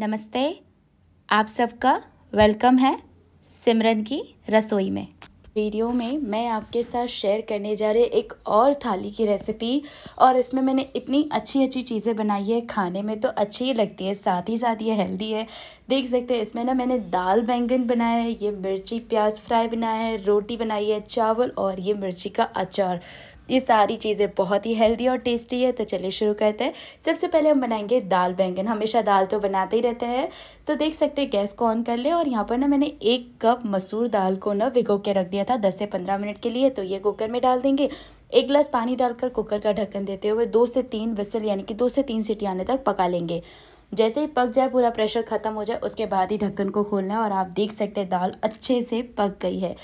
नमस्ते आप सबका वेलकम है सिमरन की रसोई में वीडियो में मैं आपके साथ शेयर करने जा रही एक और थाली की रेसिपी और इसमें मैंने इतनी अच्छी अच्छी चीज़ें बनाई है खाने में तो अच्छी ही लगती है साथ ही साथ ये हेल्दी है देख सकते हैं इसमें ना मैंने दाल बैंगन बनाया है ये मिर्ची प्याज फ्राई बनाया है रोटी बनाई है चावल और ये मिर्ची का अचार ये सारी चीज़ें बहुत ही हेल्दी और टेस्टी है तो चलिए शुरू करते हैं सबसे पहले हम बनाएंगे दाल बैंगन हमेशा दाल तो बनाते ही रहते हैं तो देख सकते हैं गैस को ऑन कर ले और यहाँ पर ना मैंने एक कप मसूर दाल को ना भिगो के रख दिया था दस से पंद्रह मिनट के लिए तो ये कुकर में डाल देंगे एक गिलास पानी डालकर कुकर का ढक्कन देते हुए दो से तीन बसल यानी कि दो से तीन सीटी आने तक पका लेंगे जैसे ही पक जाए पूरा प्रेशर ख़त्म हो जाए उसके बाद ही ढक्कन को खोलना है और आप देख सकते हैं दाल अच्छे से पक गई है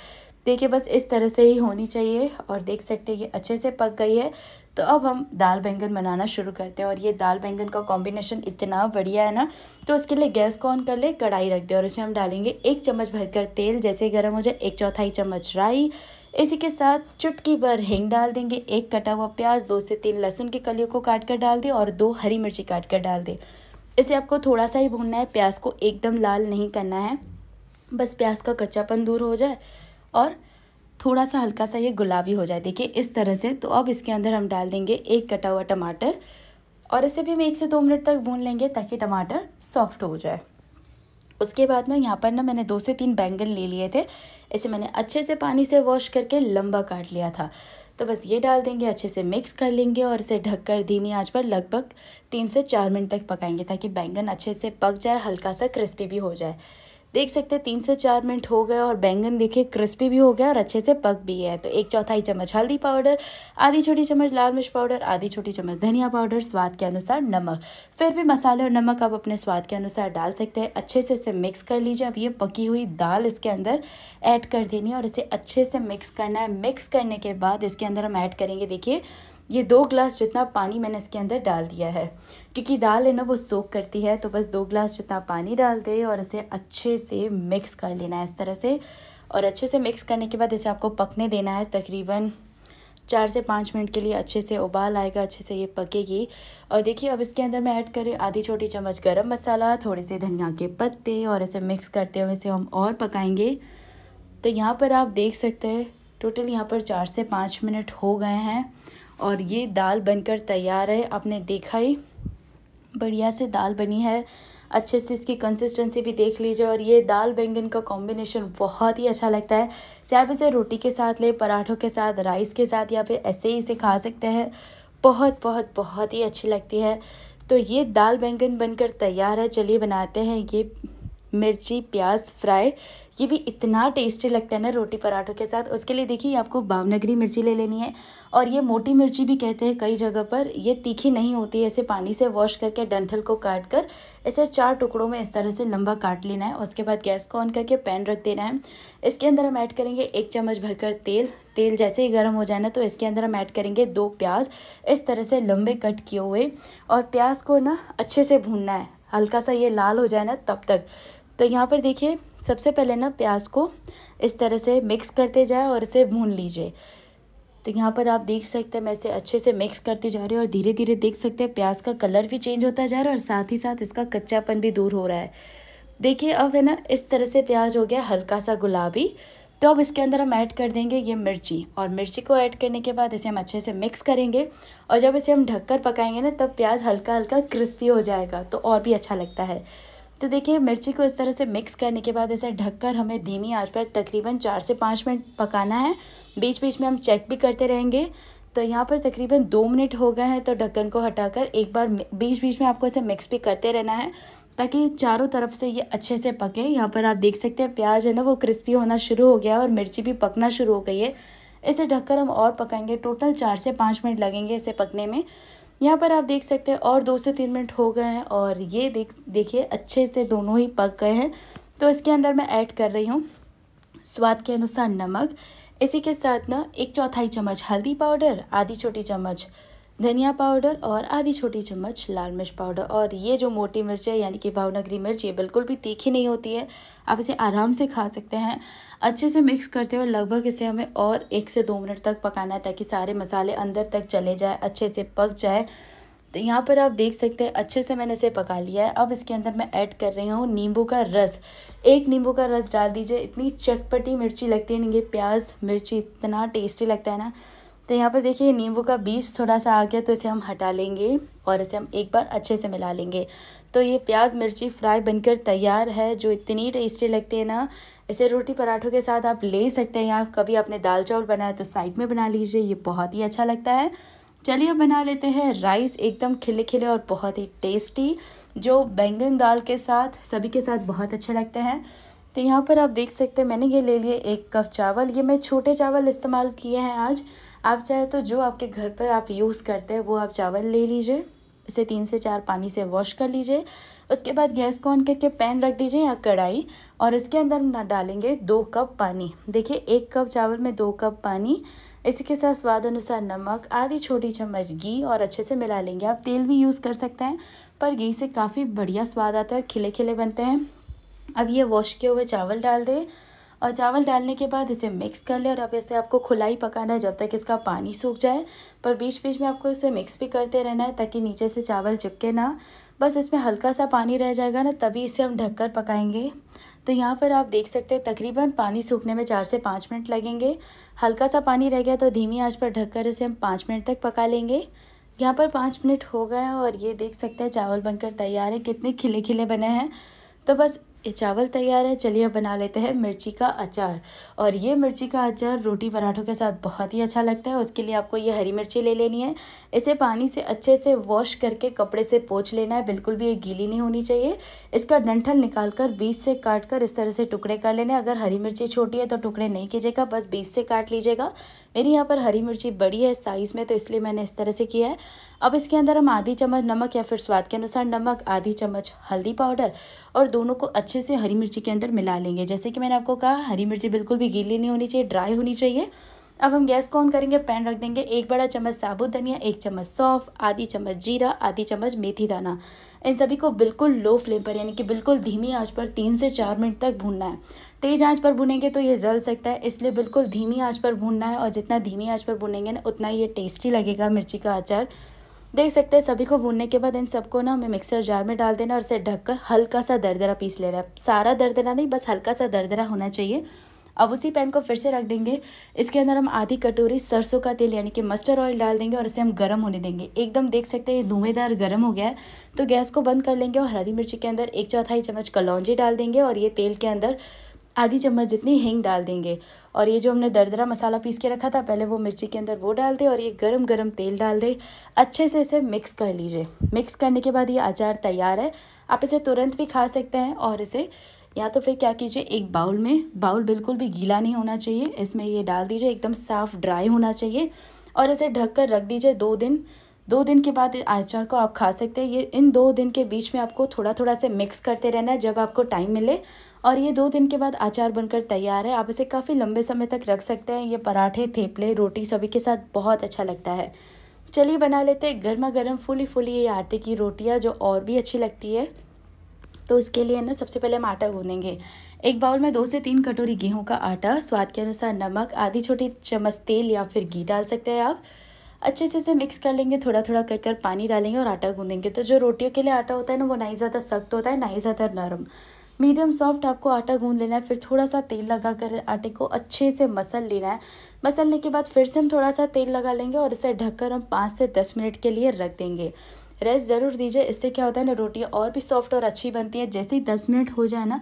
देखिए बस इस तरह से ही होनी चाहिए और देख सकते हैं ये अच्छे से पक गई है तो अब हम दाल बैंगन बनाना शुरू करते हैं और ये दाल बैंगन का कॉम्बिनेशन इतना बढ़िया है ना तो उसके लिए गैस को ऑन कर ले कढ़ाई रख दे और उसमें हम डालेंगे एक चम्मच भरकर तेल जैसे गर्म हो जाए एक चौथाई चम्मच राई इसी के साथ चुटकी भर हिंग डाल देंगे एक कटा हुआ प्याज दो से तीन लहसुन की कलियों को काट कर डाल दें और दो हरी मिर्ची काट कर डाल दे इसे आपको थोड़ा सा ही भूनना है प्याज को एकदम लाल नहीं करना है बस प्याज का कच्चापन दूर हो जाए और थोड़ा सा हल्का सा ये गुलाबी हो जाए देखिए इस तरह से तो अब इसके अंदर हम डाल देंगे एक कटा हुआ टमाटर और इसे भी हम एक से दो मिनट तक भून लेंगे ताकि टमाटर सॉफ्ट हो जाए उसके बाद ना यहाँ पर ना मैंने दो से तीन बैंगन ले लिए थे इसे मैंने अच्छे से पानी से वॉश करके लंबा काट लिया था तो बस ये डाल देंगे अच्छे से मिक्स कर लेंगे और इसे ढककर धीमी आंच पर लगभग तीन से चार मिनट तक पकाएंगे ताकि बैंगन अच्छे से पक जाए हल्का सा क्रिस्पी भी हो जाए देख सकते हैं तीन से चार मिनट हो गए और बैंगन देखिए क्रिस्पी भी हो गया और अच्छे से पक भी है तो एक चौथाई चम्मच हल्दी पाउडर आधी छोटी चम्मच लाल मिर्च पाउडर आधी छोटी चम्मच धनिया पाउडर स्वाद के अनुसार नमक फिर भी मसाले और नमक आप अपने स्वाद के अनुसार डाल सकते हैं अच्छे से इसे मिक्स कर लीजिए अब ये पकी हुई दाल इसके अंदर ऐड कर देनी है और इसे अच्छे से मिक्स करना है मिक्स करने के बाद इसके अंदर हम ऐड करेंगे देखिए ये दो ग्लास जितना पानी मैंने इसके अंदर डाल दिया है क्योंकि दाल है ना वो सोख करती है तो बस दो ग्लास जितना पानी डाल दे और इसे अच्छे से मिक्स कर लेना है इस तरह से और अच्छे से मिक्स करने के बाद इसे आपको पकने देना है तकरीबन चार से पाँच मिनट के लिए अच्छे से उबाल आएगा अच्छे से ये पकेगी और देखिए अब इसके अंदर मैं ऐड करें आधी छोटी चम्मच गरम मसाला थोड़े से धनिया के पत्ते और इसे मिक्स करते हुए इसे हम और पकाएंगे तो यहाँ पर आप देख सकते हैं टोटल यहाँ पर चार से पाँच मिनट हो गए हैं और ये दाल बनकर तैयार है आपने देखा ही बढ़िया से दाल बनी है अच्छे से इसकी कंसिस्टेंसी भी देख लीजिए और ये दाल बैंगन का कॉम्बिनेशन बहुत ही अच्छा लगता है चाहे आप इसे रोटी के साथ ले पराठों के साथ राइस के साथ या फिर ऐसे ही इसे खा सकते हैं बहुत बहुत बहुत ही अच्छी लगती है तो ये दाल बैंगन बनकर तैयार है चलिए बनाते हैं ये मिर्ची प्याज फ्राई ये भी इतना टेस्टी लगता है ना रोटी पराठों के साथ उसके लिए देखिए आपको भावनगरी मिर्ची ले लेनी है और ये मोटी मिर्ची भी कहते हैं कई जगह पर ये तीखी नहीं होती है ऐसे पानी से वॉश करके डंठल को काट कर ऐसे चार टुकड़ों में इस तरह से लंबा काट लेना है उसके बाद गैस को ऑन करके पैन रख देना है इसके अंदर हम ऐड करेंगे एक चम्मच भरकर तेल तेल जैसे ही गर्म हो जाए ना तो इसके अंदर हम ऐड करेंगे दो प्याज इस तरह से लंबे कट किए हुए और प्याज को ना अच्छे से भूनना है हल्का सा ये लाल हो जाए ना तब तक तो यहाँ पर देखिए सबसे पहले ना प्याज को इस तरह से मिक्स करते जाए और इसे भून लीजिए तो यहाँ पर आप देख सकते हैं मैं इसे अच्छे से मिक्स करती जा रही हूँ और धीरे धीरे देख सकते हैं प्याज का कलर भी चेंज होता जा रहा है और साथ ही साथ इसका कच्चापन भी दूर हो रहा है देखिए अब है ना इस तरह से प्याज हो गया हल्का सा गुलाबी तो अब इसके अंदर हम ऐड कर देंगे ये मिर्ची और मिर्ची को ऐड करने के बाद इसे हम अच्छे से मिक्स करेंगे और जब इसे हम ढककर पकाएंगे ना तब प्याज हल्का हल्का क्रिस्पी हो जाएगा तो और भी अच्छा लगता है तो देखिए मिर्ची को इस तरह से मिक्स करने के बाद इसे ढककर हमें धीमी आंच पर तकरीबन चार से पाँच मिनट पकाना है बीच बीच में हम चेक भी करते रहेंगे तो यहाँ पर तकरीबन दो मिनट हो गए हैं तो ढक्कन को हटाकर एक बार बीच बीच में आपको इसे मिक्स भी करते रहना है ताकि चारों तरफ से ये अच्छे से पके यहाँ पर आप देख सकते हैं प्याज है ना वो क्रिस्पी होना शुरू हो गया और मिर्ची भी पकना शुरू हो गई है इसे ढककर हम और पकाएंगे टोटल चार से पाँच मिनट लगेंगे इसे पकने में यहाँ पर आप देख सकते हैं और दो से तीन मिनट हो गए हैं और ये देख देखिए अच्छे से दोनों ही पक गए हैं तो इसके अंदर मैं ऐड कर रही हूँ स्वाद के अनुसार नमक इसी के साथ ना एक चौथाई चम्मच हल्दी पाउडर आधी छोटी चम्मच धनिया पाउडर और आधी छोटी चम्मच लाल मिर्च पाउडर और ये जो मोटी मिर्च है यानी कि भावनगरी मिर्च ये बिल्कुल भी तीखी नहीं होती है आप इसे आराम से खा सकते हैं अच्छे से मिक्स करते हुए लगभग इसे हमें और एक से दो मिनट तक पकाना है ताकि सारे मसाले अंदर तक चले जाए अच्छे से पक जाए तो यहाँ पर आप देख सकते हैं अच्छे से मैंने इसे पका लिया है अब इसके अंदर मैं ऐड कर रही हूँ नींबू का रस एक नींबू का रस डाल दीजिए इतनी चटपटी मिर्ची लगती है नहीं प्याज मिर्ची इतना टेस्टी लगता है ना तो यहाँ पर देखिए नींबू का बीज थोड़ा सा आ गया तो इसे हम हटा लेंगे और इसे हम एक बार अच्छे से मिला लेंगे तो ये प्याज मिर्ची फ्राई बनकर तैयार है जो इतनी टेस्टी लगती है ना इसे रोटी पराठों के साथ आप ले सकते हैं या कभी आपने दाल चावल बनाया तो साइड में बना लीजिए ये बहुत ही अच्छा लगता है चलिए बना लेते हैं राइस एकदम खिले खिले और बहुत ही टेस्टी जो बैंगन दाल के साथ सभी के साथ बहुत अच्छे लगते हैं तो यहाँ पर आप देख सकते हैं मैंने ये ले लिए एक कप चावल ये मैं छोटे चावल इस्तेमाल किए हैं आज आप चाहे तो जो आपके घर पर आप यूज़ करते हैं वो आप चावल ले लीजिए इसे तीन से चार पानी से वॉश कर लीजिए उसके बाद गैस को ऑन करके पैन रख दीजिए या कढ़ाई और इसके अंदर ना डालेंगे दो कप पानी देखिए एक कप चावल में दो कप पानी इसी के साथ स्वाद अनुसार नमक आधी छोटी चम्मच घी और अच्छे से मिला लेंगे आप तेल भी यूज़ कर सकते हैं पर घी से काफ़ी बढ़िया स्वाद आता है खिले खिले बनते हैं अब ये वॉश किए हुए चावल डाल दें और चावल डालने के बाद इसे मिक्स कर लें और अब इसे आपको खुला ही पकाना है जब तक इसका पानी सूख जाए पर बीच बीच में आपको इसे मिक्स भी करते रहना है ताकि नीचे से चावल चिपके ना बस इसमें हल्का सा पानी रह जाएगा ना तभी इसे हम ढककर पकाएंगे तो यहाँ पर आप देख सकते हैं तकरीबन पानी सूखने में चार से पाँच मिनट लगेंगे हल्का सा पानी रह गया तो धीमी आँच पर ढककर इसे हम पाँच मिनट तक पका लेंगे यहाँ पर पाँच मिनट हो गए और ये देख सकते हैं चावल बनकर तैयार है कितने खिले खिले बने हैं तो बस ये चावल तैयार है चलिए बना लेते हैं मिर्ची का अचार और ये मिर्ची का अचार रोटी पराठों के साथ बहुत ही अच्छा लगता है उसके लिए आपको ये हरी मिर्ची ले लेनी है इसे पानी से अच्छे से वॉश करके कपड़े से पोछ लेना है बिल्कुल भी ये गीली नहीं होनी चाहिए इसका डंठल निकाल कर बीज से काट कर इस तरह से टुकड़े कर लेने अगर हरी मिर्ची छोटी है तो टुकड़े नहीं कीजिएगा बस बीज से काट लीजिएगा मेरी यहाँ पर हरी मिर्ची बड़ी है साइज़ में तो इसलिए मैंने इस तरह से किया है अब इसके अंदर हम आधी चम्मच नमक या फिर स्वाद के अनुसार नमक आधी चम्मच हल्दी पाउडर और दोनों को अच्छे अच्छे से हरी मिर्ची के अंदर मिला लेंगे जैसे कि मैंने आपको कहा हरी मिर्ची बिल्कुल भी गीली नहीं होनी चाहिए ड्राई होनी चाहिए अब हम गैस को ऑन करेंगे पैन रख देंगे एक बड़ा चम्मच साबुत धनिया एक चम्मच सौंफ आधी चम्मच जीरा आधी चम्मच मेथी दाना इन सभी को बिल्कुल लो फ्लेम पर यानी कि बिल्कुल धीमी आंच पर तीन से चार मिनट तक भूनना है तेज आंच पर भूनेंगे तो ये जल सकता है इसलिए बिल्कुल धीमी आंच पर भूनना है और जितना धीमी आँच पर भूनेंगे ना उतना ये टेस्टी लगेगा मिर्ची का अचार देख सकते हैं सभी को भूनने के बाद इन सबको ना हमें मिक्सर जार में डाल देना और इसे ढककर हल्का सा दरदरा पीस लेना है सारा दरदरा नहीं बस हल्का सा दरदरा होना चाहिए अब उसी पैन को फिर से रख देंगे इसके अंदर हम आधी कटोरी सरसों का तेल यानी कि मस्टर्ड ऑयल डाल देंगे और इसे हम गर्म होने देंगे एकदम देख सकते हैं ये गर्म हो गया है तो गैस को बंद कर लेंगे और हरी मिर्ची के अंदर एक चौथाई चम्मच कलौजी डाल देंगे और ये तेल के अंदर आधी चम्मच जितनी हींग डाल देंगे और ये जो हमने दरदरा मसाला पीस के रखा था पहले वो मिर्ची के अंदर वो डाल दें और ये गरम गरम तेल डाल दें अच्छे से इसे मिक्स कर लीजिए मिक्स करने के बाद ये अचार तैयार है आप इसे तुरंत भी खा सकते हैं और इसे या तो फिर क्या कीजिए एक बाउल में बाउल बिल्कुल भी गीला नहीं होना चाहिए इसमें ये डाल दीजिए एकदम साफ़ ड्राई होना चाहिए और इसे ढक कर रख दीजिए दो दिन दो दिन के बाद अचार को आप खा सकते हैं ये इन दो दिन के बीच में आपको थोड़ा थोड़ा से मिक्स करते रहना है जब आपको टाइम मिले और ये दो दिन के बाद अचार बनकर तैयार है आप इसे काफ़ी लंबे समय तक रख सकते हैं ये पराठे थेपले रोटी सभी के साथ बहुत अच्छा लगता है चलिए बना लेते हैं गर्मा गर्म फूली फूली ये आटे की रोटियाँ जो और भी अच्छी लगती है तो इसके लिए ना सबसे पहले हम आटा गूंदेंगे एक बाउल में दो से तीन कटोरी गेहूं का आटा स्वाद के अनुसार नमक आधी छोटी चम्मच तेल या फिर घी डाल सकते हैं आप अच्छे से इसे मिक्स कर लेंगे थोड़ा थोड़ा कर कर पानी डालेंगे और आटा गूंदेंगे तो जो रोटियों के लिए आटा होता है ना वो ना ही ज़्यादा सख्त होता है ना ही ज़्यादा नरम मीडियम सॉफ्ट आपको आटा गूंद लेना है फिर थोड़ा सा तेल लगा कर आटे को अच्छे से मसल लेना है मसलने के बाद फिर से हम थोड़ा सा तेल लगा लेंगे और इसे ढककर हम पाँच से दस मिनट के लिए रख देंगे रेस्ट ज़रूर दीजिए इससे क्या होता है ना रोटियाँ और भी सॉफ्ट और अच्छी बनती है जैसे ही दस मिनट हो जाए ना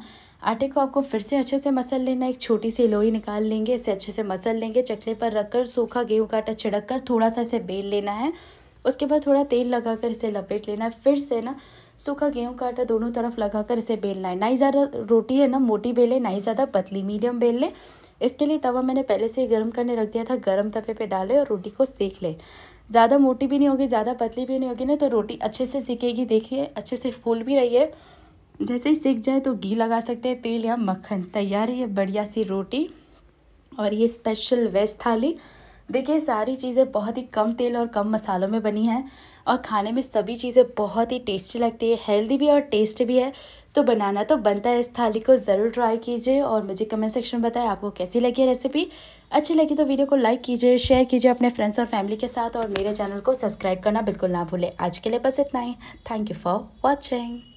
आटे को आपको फिर से अच्छे से मसल लेना एक छोटी सी लोई निकाल लेंगे इसे अच्छे से मसल लेंगे चकले पर रखकर सूखा गेहूं का आटा छिड़क कर थोड़ा सा इसे बेल लेना है उसके बाद थोड़ा तेल लगाकर इसे लपेट लेना है फिर से ना सूखा गेहूं का आटा दोनों तरफ लगाकर इसे बेलना है ना ही ज़्यादा रोटी है ना मोटी बेले ना ही ज़्यादा पतली मीडियम बेल लें इसके लिए तवा मैंने पहले से ही गर्म करने रख दिया था गर्म तवे पे डाले और रोटी को सेक ले ज़्यादा मोटी भी नहीं होगी ज़्यादा पतली भी नहीं होगी ना तो रोटी अच्छे से सीखेगी देखिए अच्छे से फूल भी रही है जैसे ही सीख जाए तो घी लगा सकते हैं तेल या मक्खन तैयार है ये बढ़िया सी रोटी और ये स्पेशल वेज थाली देखिए सारी चीज़ें बहुत ही कम तेल और कम मसालों में बनी हैं और खाने में सभी चीज़ें बहुत ही टेस्टी लगती है हेल्दी भी और टेस्ट भी है तो बनाना तो बनता है इस थाली को ज़रूर ट्राई कीजिए और मुझे कमेंट सेक्शन में बताएं आपको कैसी लगी रेसिपी अच्छी लगी तो वीडियो को लाइक कीजिए शेयर कीजिए अपने फ्रेंड्स और फैमिली के साथ और मेरे चैनल को सब्सक्राइब करना बिल्कुल ना भूलें आज के लिए बस इतना ही थैंक यू फॉर वॉचिंग